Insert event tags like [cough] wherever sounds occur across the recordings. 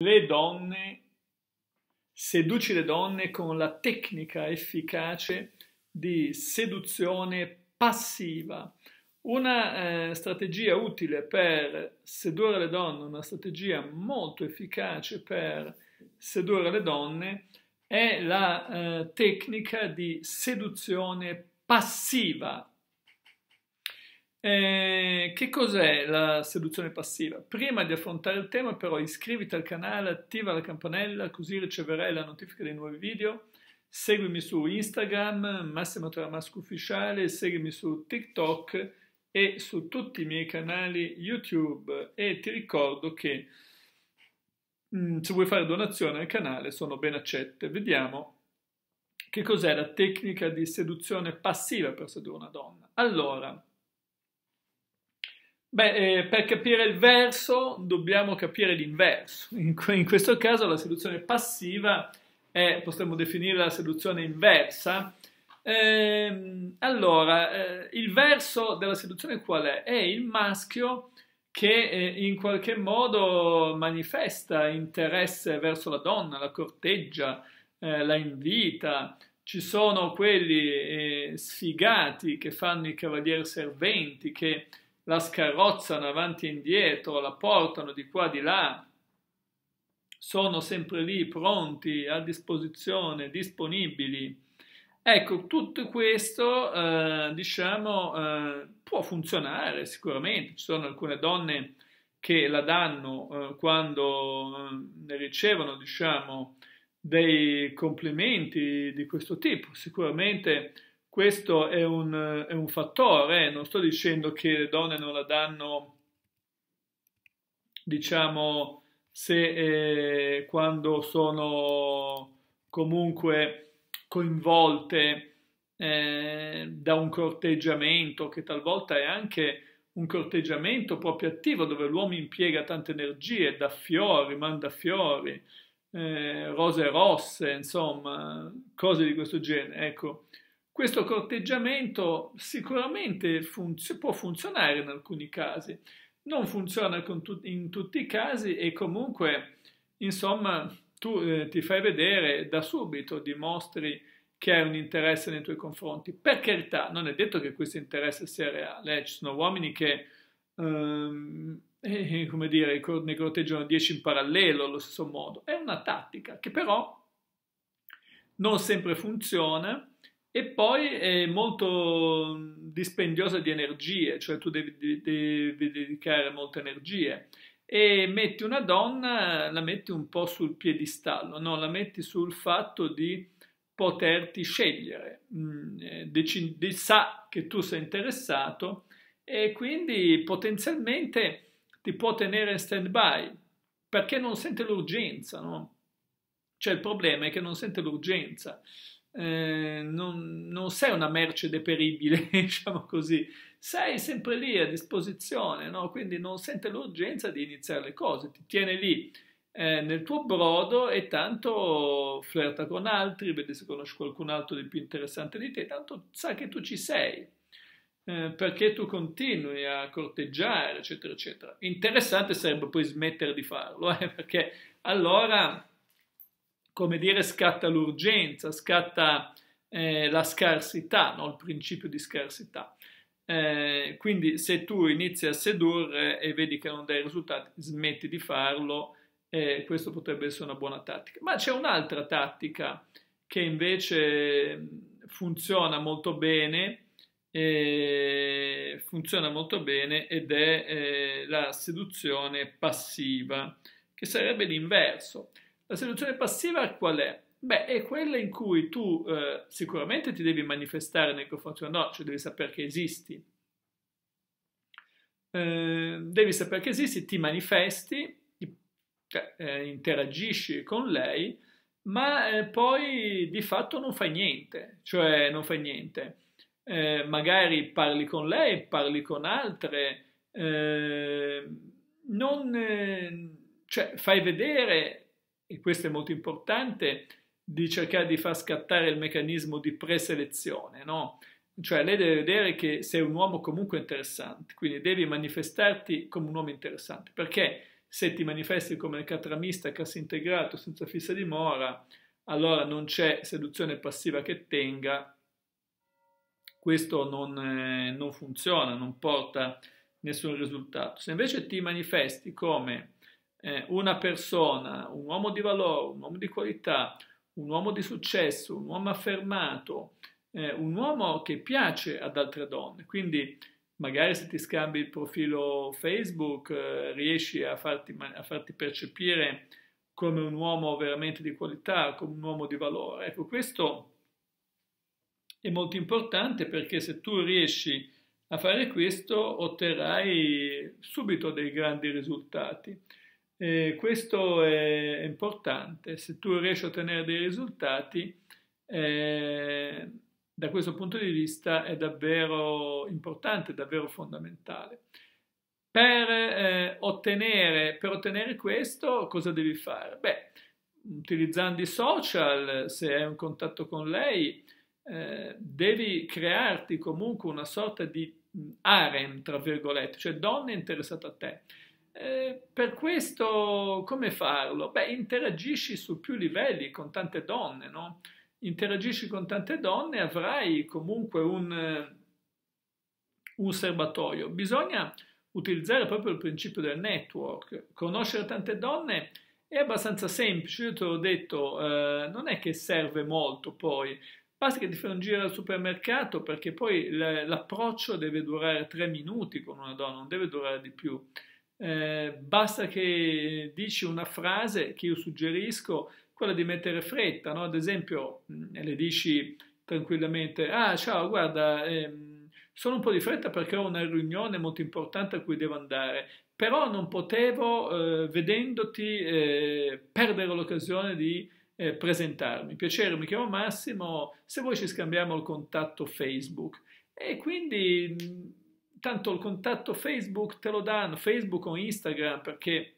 Le donne, seduci le donne con la tecnica efficace di seduzione passiva. Una eh, strategia utile per sedurre le donne, una strategia molto efficace per sedurre le donne è la eh, tecnica di seduzione passiva, eh, che cos'è la seduzione passiva? Prima di affrontare il tema però iscriviti al canale, attiva la campanella così riceverai la notifica dei nuovi video, seguimi su Instagram, Massimo Tramasco Ufficiale, seguimi su TikTok e su tutti i miei canali YouTube e ti ricordo che mh, mm, se vuoi fare donazione al canale sono ben accette. Vediamo che cos'è la tecnica di seduzione passiva per sedurre una donna. Allora, Beh, eh, per capire il verso dobbiamo capire l'inverso. In, in, questo caso la seduzione passiva è, potremmo definire la seduzione inversa. Eh, allora, eh, il verso della seduzione qual è? È il maschio che eh, in qualche modo manifesta interesse verso la donna, la corteggia, eh, la invita, ci sono quelli eh, sfigati che fanno i cavalieri serventi, che la scarrozzano avanti e indietro, la portano di qua di là, sono sempre lì, pronti, a disposizione, disponibili. Ecco, tutto questo, eh, diciamo, eh, può funzionare sicuramente. Ci sono alcune donne che la danno eh, quando eh, ricevono, diciamo, dei complimenti di questo tipo. Sicuramente questo è un, è un fattore, eh, non sto dicendo che le donne non la danno, diciamo, se eh, quando sono comunque coinvolte eh, da un corteggiamento che talvolta è anche un corteggiamento proprio attivo dove l'uomo impiega tante energie, dà fiori, manda fiori, eh, rose rosse, insomma, cose di questo genere. Ecco, questo corteggiamento sicuramente funz- può funzionare in alcuni casi, non funziona tu- in tutti i casi e comunque, insomma, tu eh, ti fai vedere da subito, dimostri che hai un interesse nei tuoi confronti. Per carità, non è detto che questo interesse sia reale, eh, ci sono uomini che, ehm, eh, eh come dire, ne corteggiano 10 in parallelo allo stesso modo, è una tattica che però non sempre funziona e poi è molto dispendiosa di energie, cioè tu devi, devi, devi dedicare molte energie e metti una donna, la metti un po' sul piedistallo, no? la metti sul fatto di poterti scegliere, mm, eh, Deci, sa che tu sei interessato e quindi potenzialmente ti può tenere in stand by perché non sente l'urgenza, no? Cioè il problema è che non sente l'urgenza. Eh, non, non, sei una merce deperibile, [laughs] diciamo così, sei sempre lì a disposizione, no? quindi non sente l'urgenza di iniziare le cose, ti tiene lì eh, nel tuo brodo e tanto flirta con altri, vedi se conosci qualcun altro di più interessante di te, tanto sa che tu ci sei, eh, perché tu continui a corteggiare, eccetera, eccetera. Interessante sarebbe poi smettere di farlo, eh, [laughs] perché allora come dire, scatta l'urgenza, scatta eh, la scarsità, no? il principio di scarsità. Eh, quindi se tu inizi a sedurre e vedi che non dai risultati, smetti di farlo, eh, questa potrebbe essere una buona tattica. Ma c'è un'altra tattica che invece mm, funziona molto bene, eh, funziona molto bene ed è eh, la seduzione passiva, che sarebbe l'inverso. La seduzione passiva qual è? Beh, è quella in cui tu eh, sicuramente ti devi manifestare nei confronti o no, cioè devi sapere che esisti. Eh, devi sapere che esisti, ti manifesti, cioè, eh, interagisci con lei, ma eh, poi di fatto non fai niente, cioè non fai niente. Eh, magari parli con lei, parli con altre, ehm, non, eh, cioè, fai vedere e questo è molto importante, di cercare di far scattare il meccanismo di preselezione, no? Cioè lei deve vedere che sei un uomo comunque interessante, quindi devi manifestarti come un uomo interessante, perché se ti manifesti come il catramista integrato senza fissa dimora, allora non c'è seduzione passiva che tenga, questo non, eh, non funziona, non porta nessun risultato. Se invece ti manifesti come eh, una persona, un uomo di valore, un uomo di qualità, un uomo di successo, un uomo affermato, eh, un uomo che piace ad altre donne. Quindi magari se ti scambi il profilo Facebook eh, riesci a farti, a farti, percepire come un uomo veramente di qualità, come un uomo di valore. Ecco, questo è molto importante perché se tu riesci a fare questo otterrai subito dei grandi risultati. Eh, questo è importante, se tu riesci a ottenere dei risultati, eh, da questo punto di vista è davvero importante, davvero fondamentale. Per, eh, ottenere, per, ottenere, questo cosa devi fare? Beh, utilizzando i social, se hai un contatto con lei, eh, devi crearti comunque una sorta di harem, tra virgolette, cioè donne interessate a te. Eh, per questo come farlo? Beh, interagisci su più livelli con tante donne, no? Interagisci con tante donne, avrai comunque un, eh, un serbatoio. Bisogna utilizzare proprio il principio del network. Conoscere tante donne è abbastanza semplice, io te l'ho detto, eh, non è che serve molto poi, basta che ti fai un giro al supermercato perché poi l'approccio deve durare tre minuti con una donna, non deve durare di più. Eh, basta che dici una frase che io suggerisco, quella di mettere fretta, no? ad esempio mh, mm, le dici tranquillamente, ah ciao guarda, ehm, sono un po' di fretta perché ho una riunione molto importante a cui devo andare, però non potevo, eh, vedendoti, eh, perdere l'occasione di eh, presentarmi. Piacere, mi chiamo Massimo, se vuoi ci scambiamo il contatto Facebook. E quindi mm, tanto il contatto Facebook te lo danno, Facebook o Instagram, perché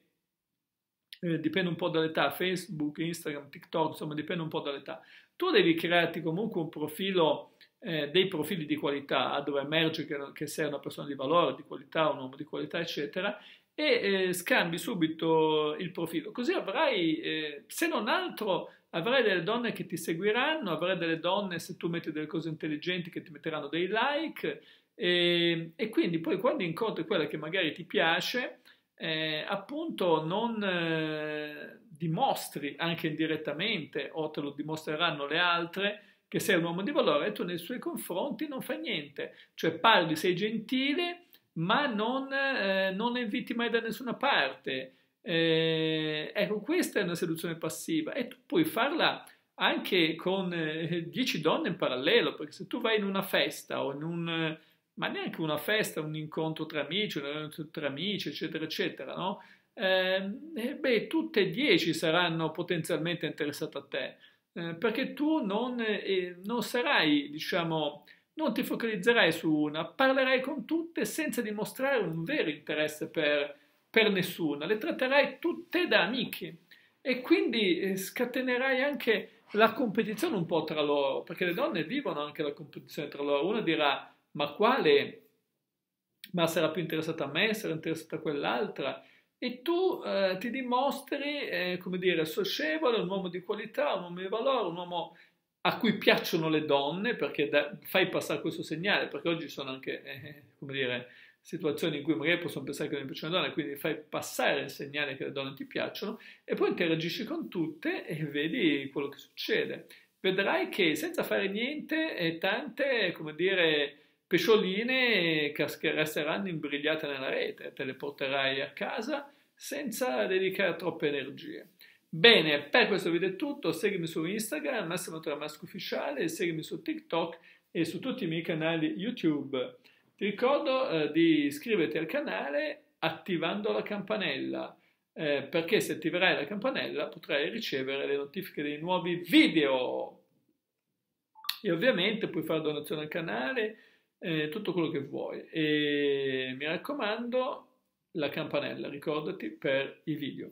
eh, dipende un po' dall'età, Facebook, Instagram, TikTok, insomma dipende un po' dall'età. Tu devi crearti comunque un profilo, eh, dei profili di qualità, dove emerge che, che, sei una persona di valore, di qualità, un uomo di qualità, eccetera, e eh, scambi subito il profilo. Così avrai, eh, se non altro, avrai delle donne che ti seguiranno, avrai delle donne, se tu metti delle cose intelligenti, che ti metteranno dei like, e, ehm, e quindi poi quando incontri quella che magari ti piace, eh, appunto non eh, dimostri anche indirettamente o te lo dimostreranno le altre che sei un uomo di valore e tu nei suoi confronti non fai niente, cioè parli, sei gentile ma non, eh, non inviti mai da nessuna parte. Eh, ecco, questa è una seduzione passiva e tu puoi farla anche con 10 eh, donne in parallelo, perché se tu vai in una festa o in un ma neanche una festa, un incontro tra amici, una riunione tra amici, eccetera, eccetera, no? Eh, beh, tutte e dieci saranno potenzialmente interessate a te, eh, perché tu non, eh, non sarai, diciamo, non ti focalizzerai su una, parlerai con tutte senza dimostrare un vero interesse per, per nessuna, le tratterai tutte da amiche e quindi eh, scatenerai anche la competizione un po' tra loro, perché le donne vivono anche la competizione tra loro, una dirà ma quale? Ma sarà più interessata a me, sarà interessata a quell'altra? E tu eh, ti dimostri, eh, come dire, socievole, un uomo di qualità, un uomo di valore, un uomo a cui piacciono le donne, perché da, fai passare questo segnale, perché oggi ci sono anche, eh, come dire, situazioni in cui magari possono pensare che non piacciono le donne, quindi fai passare il segnale che le donne ti piacciono e poi interagisci con tutte e vedi quello che succede. Vedrai che senza fare niente, tante, come dire, pescioline che resteranno imbrigliate nella rete, te le porterai a casa senza dedicare troppe energie. Bene, per questo video è tutto, seguimi su Instagram, Massimo Tramasco Ufficiale, seguimi su TikTok e su tutti i miei canali YouTube. Ti ricordo eh, di iscriverti al canale attivando la campanella, eh, perché se attiverai la campanella potrai ricevere le notifiche dei nuovi video. E ovviamente puoi fare donazione al canale, eh, tutto quello che vuoi. E mi raccomando, la campanella, ricordati, per i video.